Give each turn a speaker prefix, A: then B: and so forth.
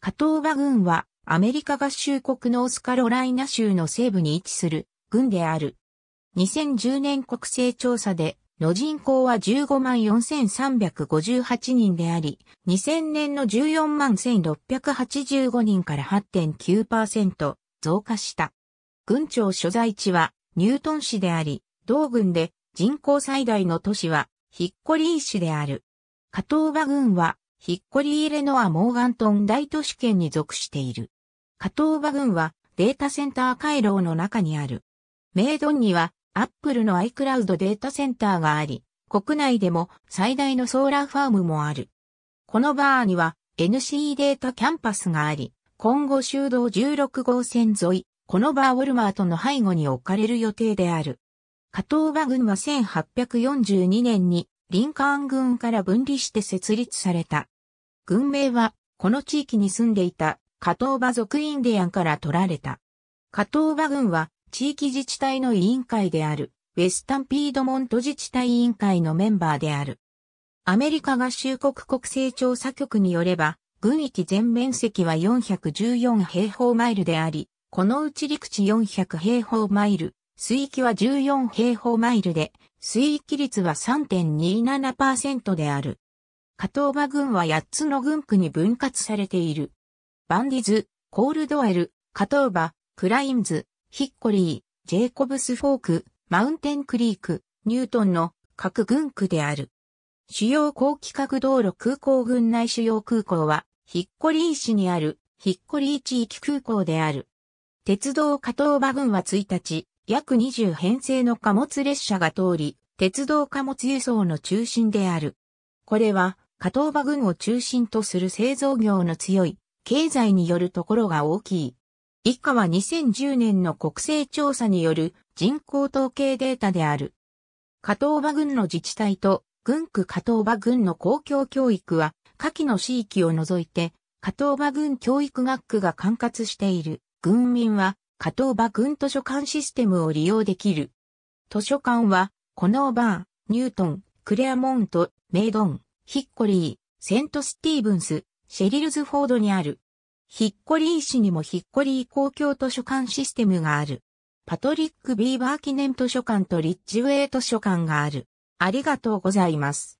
A: カトーガ郡はアメリカ合衆国ノースカロライナ州の西部に位置する郡である。2010年国勢調査での人口は15万4358人であり、2000年の14万1685人から8.9%増加した。郡庁所在地はニュートン市であり、同郡で人口最大の都市はヒッコリー市である。カトーバ郡はヒッコリー・イレノはモーガントン大都市圏に属している。カトーバ郡はデータセンター回廊の中にある。メイドンにはアップルの iCloud データセンターがあり、国内でも最大のソーラーファームもある。このバーには NCE データキャンパスがあり、今後修道16号線沿い、このバーウォルマートの背後に置かれる予定である。加藤馬郡は1842年にリンカーン軍から分離して設立された。軍名は、この地域に住んでいた、カトーバ族インディアンから取られた。カトーバ軍は、地域自治体の委員会である、ウェスタンピードモント自治体委員会のメンバーである。アメリカ合衆国国勢調査局によれば、軍域全面積は414平方マイルであり、このうち陸地400平方マイル、水域は14平方マイルで、水域率は3.27%である。カトーバ軍は8つの軍区に分割されている。バンディズ、コールドエル、カトーバ、クラインズ、ヒッコリー、ジェイコブスフォーク、マウンテンクリーク、ニュートンの各軍区である。主要高規格道路空港群内主要空港は、ヒッコリー市にある、ヒッコリー地域空港である。鉄道カトーバ軍は1日、約20編成の貨物列車が通り、鉄道貨物輸送の中心である。これは、加藤馬群を中心とする製造業の強い、経済によるところが大きい。以下は2010年の国勢調査による人口統計データである。加藤馬群の自治体と、軍区加藤馬群の公共教育は、下記の地域を除いて、加藤馬群教育学区が管轄している。軍民は、加藤バ群図書館システムを利用できる。図書館は、コノーバー、ニュートン、クレアモント、メイドン、ヒッコリー、セントスティーブンス、シェリルズフォードにある。ヒッコリー市にもヒッコリー公共図書館システムがある。パトリック・ビーバー記念図書館とリッジウェイ図書館がある。ありがとうございます。